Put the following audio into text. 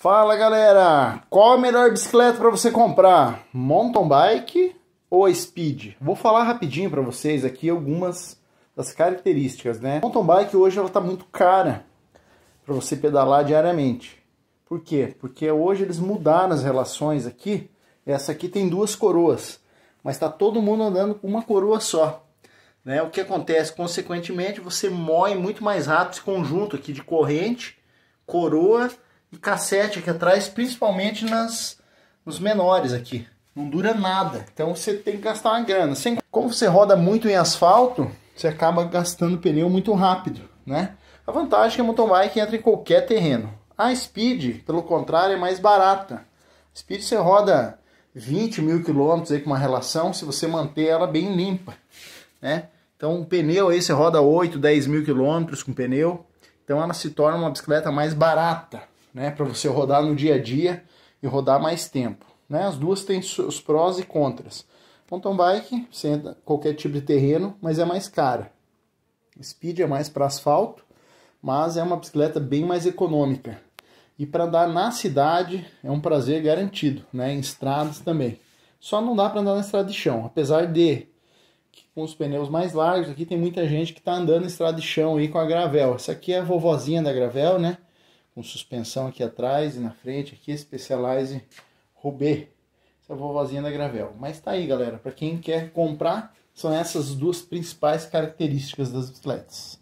Fala galera, qual a melhor bicicleta para você comprar? Mountain bike ou speed? Vou falar rapidinho para vocês aqui algumas das características, né? Mountain bike hoje ela está muito cara para você pedalar diariamente. Por quê? Porque hoje eles mudaram as relações aqui. Essa aqui tem duas coroas, mas está todo mundo andando com uma coroa só. Né? O que acontece? Consequentemente, você moe muito mais rápido esse conjunto aqui de corrente, coroa e cassete aqui atrás, principalmente nas nos menores aqui. Não dura nada, então você tem que gastar uma grana. Sem, como você roda muito em asfalto, você acaba gastando pneu muito rápido, né? A vantagem é que a motobike entra em qualquer terreno. A Speed, pelo contrário, é mais barata. A Speed você roda 20 mil quilômetros com uma relação, se você manter ela bem limpa, né? Então, um pneu aí você roda 8, 10 mil quilômetros com pneu. Então, ela se torna uma bicicleta mais barata, né, para você rodar no dia a dia e rodar mais tempo. Né? As duas têm os prós e contras. Mountain bike, você entra qualquer tipo de terreno, mas é mais cara. Speed é mais para asfalto, mas é uma bicicleta bem mais econômica. E para andar na cidade é um prazer garantido, né? em estradas também. Só não dá para andar na estrada de chão, apesar de com os pneus mais largos aqui tem muita gente que está andando em estrada de chão aí com a gravel. Essa aqui é a vovozinha da gravel, né? com suspensão aqui atrás e na frente aqui, Specialized Roubaix, essa é vovozinha da Gravel. Mas tá aí, galera, para quem quer comprar, são essas duas principais características das bicicletas.